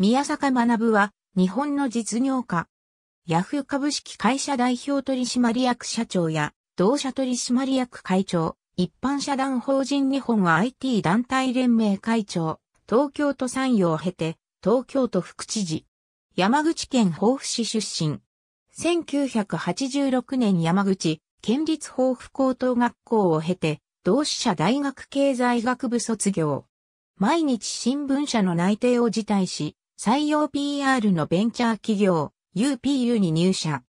宮坂学は、日本の実業家。ヤフー株式会社代表取締役社長や、同社取締役会長、一般社団法人日本は IT 団体連盟会長、東京都産業を経て、東京都副知事。山口県防府市出身。1986年山口、県立防府高等学校を経て、同志社大学経済学部卒業。毎日新聞社の内定を辞退し、採用 PR のベンチャー企業 UPU に入社。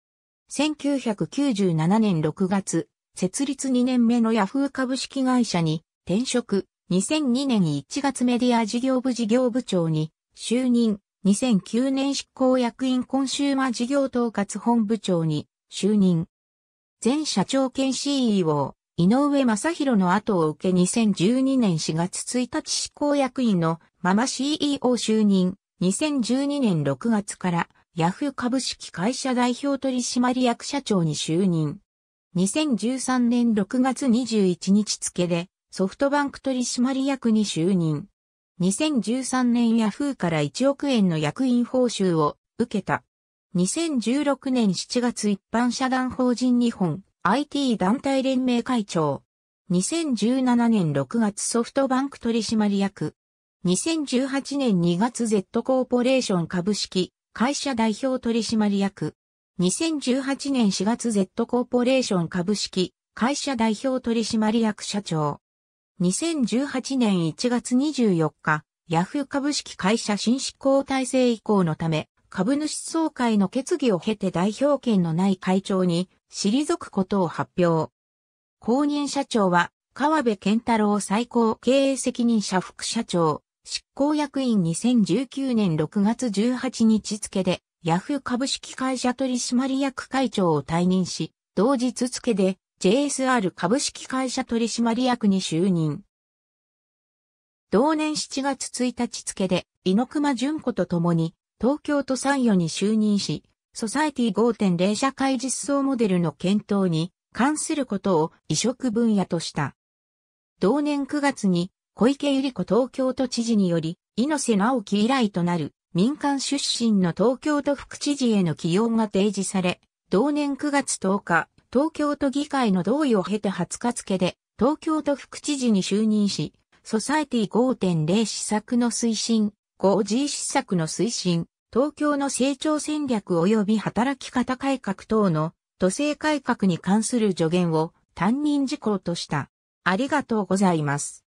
1997年6月、設立2年目のヤフー株式会社に転職、2002年1月メディア事業部事業部長に就任、2009年執行役員コンシューマー事業統括本部長に就任。前社長兼 CEO、井上正宏の後を受け2012年4月1日執行役員のママ CEO 就任。2012年6月からヤフー株式会社代表取締役社長に就任。2013年6月21日付でソフトバンク取締役に就任。2013年ヤフーから1億円の役員報酬を受けた。2016年7月一般社団法人日本 IT 団体連盟会長。2017年6月ソフトバンク取締役2018年2月 Z コーポレーション株式会社代表取締役。2018年4月 Z コーポレーション株式会社代表取締役社長。2018年1月24日、ヤフー株式会社新執行体制移行のため、株主総会の決議を経て代表権のない会長に退くことを発表。公認社長は、川辺健太郎最高経営責任者副社長、執行役員2019年6月18日付で、ヤフー株式会社取締役会長を退任し、同日付で JSR 株式会社取締役に就任。同年7月1日付で、猪熊淳子と共に、東京都参与に就任し、ソサエティ5.0社会実装モデルの検討に関することを移植分野とした。同年9月に小池百合子東京都知事により、猪瀬直樹以来となる民間出身の東京都副知事への起用が提示され、同年9月10日、東京都議会の同意を経て20日付で、東京都副知事に就任し、ソサエティ5.0施策の推進、5G 施策の推進、東京の成長戦略及び働き方改革等の都政改革に関する助言を担任事項とした。ありがとうございます。